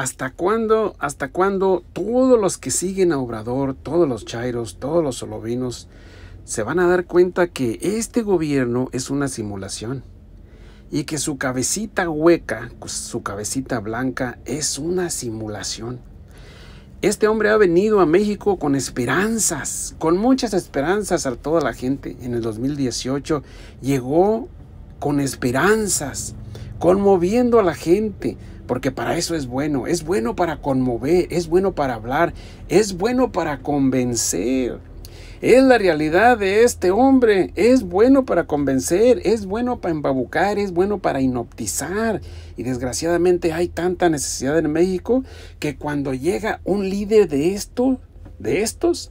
¿Hasta cuándo, hasta cuándo todos los que siguen a Obrador, todos los chairos, todos los solovinos, se van a dar cuenta que este gobierno es una simulación? Y que su cabecita hueca, pues, su cabecita blanca, es una simulación. Este hombre ha venido a México con esperanzas, con muchas esperanzas a toda la gente. En el 2018 llegó con esperanzas conmoviendo a la gente, porque para eso es bueno, es bueno para conmover, es bueno para hablar, es bueno para convencer. Es la realidad de este hombre, es bueno para convencer, es bueno para embabucar, es bueno para hipnotizar. Y desgraciadamente hay tanta necesidad en México que cuando llega un líder de de estos,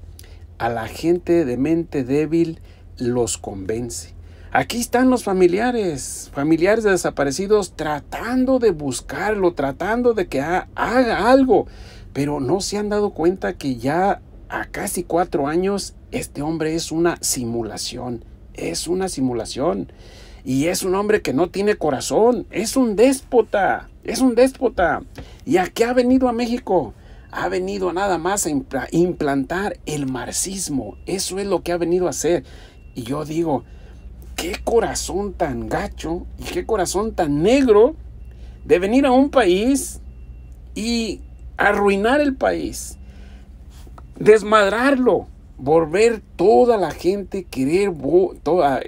a la gente de mente débil los convence. Aquí están los familiares, familiares de desaparecidos tratando de buscarlo, tratando de que haga algo, pero no se han dado cuenta que ya a casi cuatro años este hombre es una simulación, es una simulación. Y es un hombre que no tiene corazón, es un déspota, es un déspota. ¿Y a ha venido a México? Ha venido nada más a implantar el marxismo, eso es lo que ha venido a hacer. Y yo digo, qué corazón tan gacho y qué corazón tan negro de venir a un país y arruinar el país, desmadrarlo, volver toda la gente, querer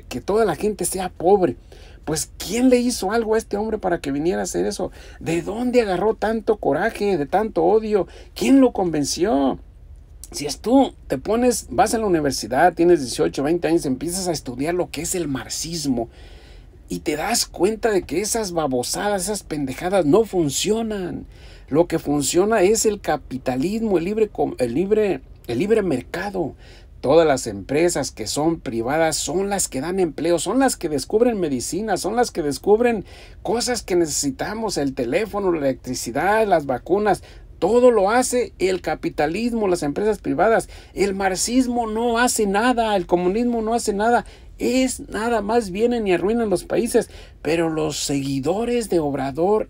que toda la gente sea pobre. Pues ¿quién le hizo algo a este hombre para que viniera a hacer eso? ¿De dónde agarró tanto coraje, de tanto odio? ¿Quién lo convenció? Si es tú, te pones, vas a la universidad, tienes 18, 20 años, empiezas a estudiar lo que es el marxismo y te das cuenta de que esas babosadas, esas pendejadas no funcionan. Lo que funciona es el capitalismo, el libre, el libre, el libre mercado. Todas las empresas que son privadas son las que dan empleo, son las que descubren medicinas, son las que descubren cosas que necesitamos, el teléfono, la electricidad, las vacunas, todo lo hace el capitalismo, las empresas privadas. El marxismo no hace nada, el comunismo no hace nada. Es nada más vienen y arruinan los países. Pero los seguidores de Obrador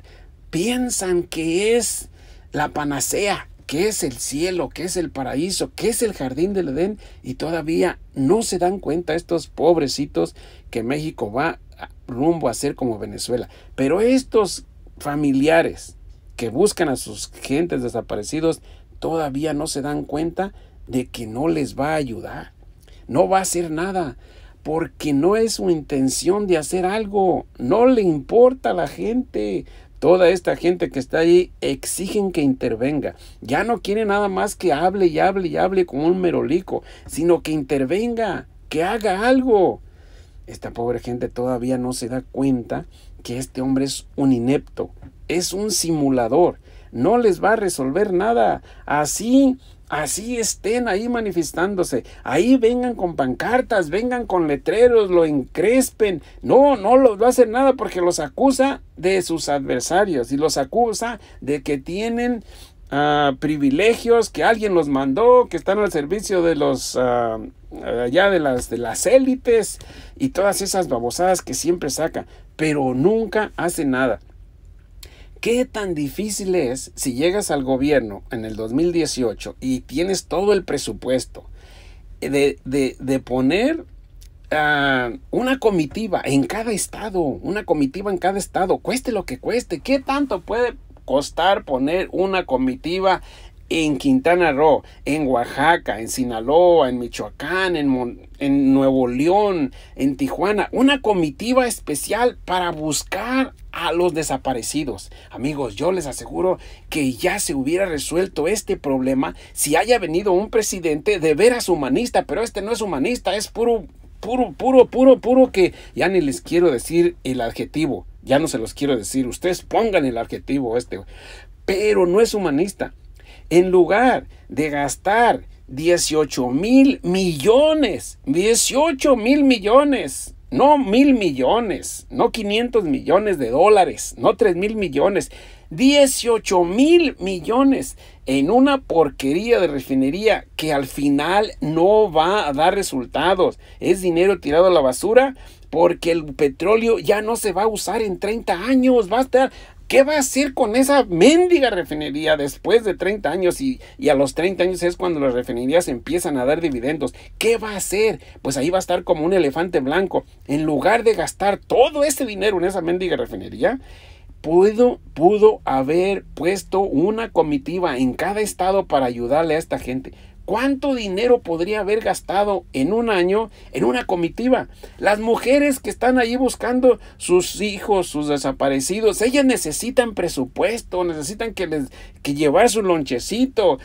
piensan que es la panacea, que es el cielo, que es el paraíso, que es el jardín del Edén y todavía no se dan cuenta estos pobrecitos que México va rumbo a ser como Venezuela. Pero estos familiares que buscan a sus gentes desaparecidos todavía no se dan cuenta de que no les va a ayudar. No va a hacer nada porque no es su intención de hacer algo. No le importa a la gente. Toda esta gente que está ahí exigen que intervenga. Ya no quiere nada más que hable y hable y hable como un merolico, sino que intervenga, que haga algo. Esta pobre gente todavía no se da cuenta que este hombre es un inepto, es un simulador, no les va a resolver nada. Así, así estén ahí manifestándose, ahí vengan con pancartas, vengan con letreros, lo encrespen. No, no los va a hacer nada porque los acusa de sus adversarios y los acusa de que tienen Ah, privilegios que alguien los mandó, que están al servicio de los ah, allá ya de las de las élites y todas esas babosadas que siempre saca, pero nunca hace nada. ¿Qué tan difícil es si llegas al gobierno en el 2018 y tienes todo el presupuesto de, de, de poner ah, una comitiva en cada estado, una comitiva en cada estado, cueste lo que cueste, ¿qué tanto puede costar poner una comitiva en Quintana Roo, en Oaxaca, en Sinaloa, en Michoacán, en, en Nuevo León, en Tijuana, una comitiva especial para buscar a los desaparecidos. Amigos, yo les aseguro que ya se hubiera resuelto este problema si haya venido un presidente de veras humanista, pero este no es humanista, es puro, puro, puro, puro, puro que ya ni les quiero decir el adjetivo. Ya no se los quiero decir, ustedes pongan el adjetivo este, pero no es humanista. En lugar de gastar 18 mil millones, 18 mil millones, no mil millones, no 500 millones de dólares, no 3 mil millones, 18 mil millones en una porquería de refinería que al final no va a dar resultados. Es dinero tirado a la basura porque el petróleo ya no se va a usar en 30 años, va a estar... ¿Qué va a hacer con esa mendiga refinería después de 30 años? Y, a los 30 años es cuando las refinerías empiezan a dar dividendos. ¿Qué va a hacer? Pues ahí va a estar como un elefante blanco. En lugar de gastar todo ese dinero en esa mendiga refinería, Pudo, pudo, haber puesto una comitiva en cada estado para ayudarle a esta gente. ¿Cuánto dinero podría haber gastado en un año en una comitiva? Las mujeres que están allí buscando sus hijos, sus desaparecidos, ellas necesitan presupuesto, necesitan que les que llevar su lonchecito.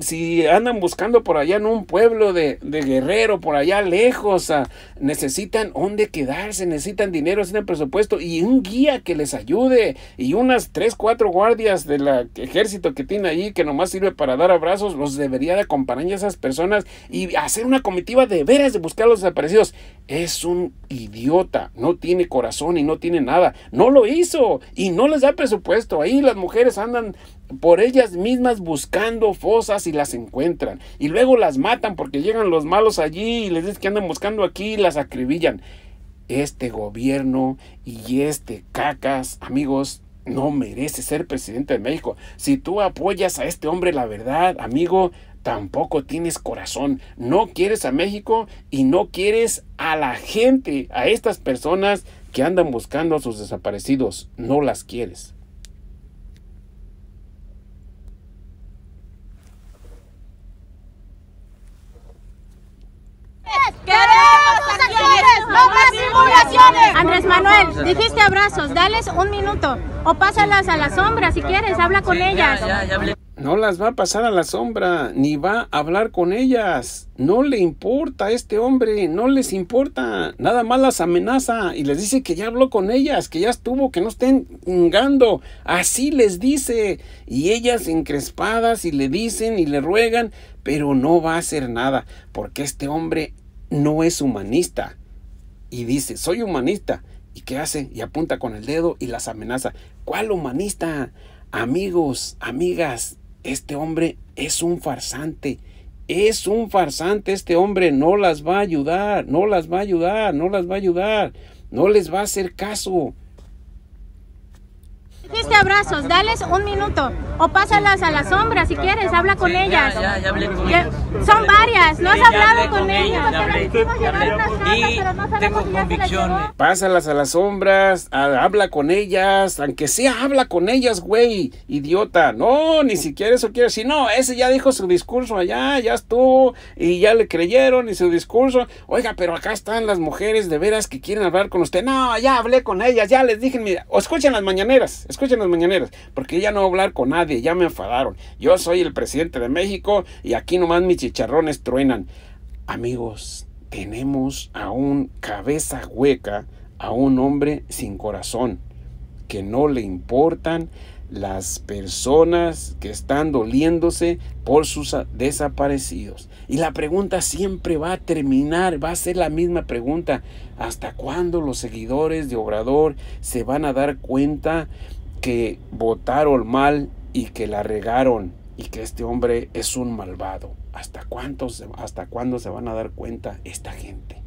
Si andan buscando por allá en un pueblo de, guerrero, por allá lejos, ah, necesitan dónde quedarse, necesitan dinero, necesitan presupuesto y un guía que les ayude y unas tres cuatro guardias del ejército que tiene allí que nomás sirve para dar abrazos, los debería de acompañar acompañar a esas personas y hacer una comitiva de veras de buscar a los desaparecidos. Es un idiota, no tiene corazón y no tiene nada. No lo hizo y no les da presupuesto. Ahí las mujeres andan por ellas mismas buscando fosas y las encuentran. Y luego las matan porque llegan los malos allí y les dicen que andan buscando aquí y las acribillan. Este gobierno y este cacas, amigos, no merece ser presidente de México. Si tú apoyas a este hombre, la verdad, amigo, tampoco tienes corazón. No quieres a México y no quieres a la gente, a estas personas que andan buscando a sus desaparecidos. No las quieres. ¡Queremos no más simulaciones! Andrés Manuel, dijiste abrazos, dales un minuto o pásalas a la sombra si quieres, habla con ellas no las va a pasar a la sombra, ni va a hablar con ellas. No le importa a este hombre, no les importa. Nada más las amenaza y les dice que ya habló con ellas, que ya estuvo, que no estén hingando. Así les dice. Y ellas encrespadas y le dicen y le ruegan, pero no va a hacer nada, porque este hombre no es humanista. Y dice, soy humanista. ¿Y qué hace? Y apunta con el dedo y las amenaza. ¿Cuál humanista? Amigos, amigas, este hombre es un farsante. Es un farsante, este hombre no las va a ayudar, no las va a ayudar, no las va a ayudar, no les va a hacer caso. Dijiste abrazos, dales un minuto. O pásalas a las sombras si quieres, habla con ellas. Ya, hablé con ellas. Son varias, no has hablado con, ellas. Y tengo Pásalas a las sombras, habla con ellas, aunque sea habla con ellas, güey, idiota. No, ni siquiera eso quiere decir. No, ese ya dijo su discurso allá, ya estuvo y ya le creyeron y su discurso. Oiga, pero acá están las mujeres de veras que quieren hablar con usted. No, ya hablé con ellas, ya les dije, mira, o escuchen las mañaneras escuchen las mañaneras, porque ya no voy a hablar con nadie, ya me enfadaron. Yo soy el presidente de México y aquí nomás mis chicharrones truenan. Amigos, tenemos a un cabeza hueca, a un hombre sin corazón, que no le importan las personas que están doliéndose por sus desaparecidos. Y la pregunta siempre va a terminar, va a ser la misma pregunta. ¿Hasta cuándo los seguidores de Obrador se van a dar cuenta que votaron mal y que la regaron y que este hombre es un malvado. ¿Hasta, cuántos, ¿Hasta cuándo se van a dar cuenta esta gente?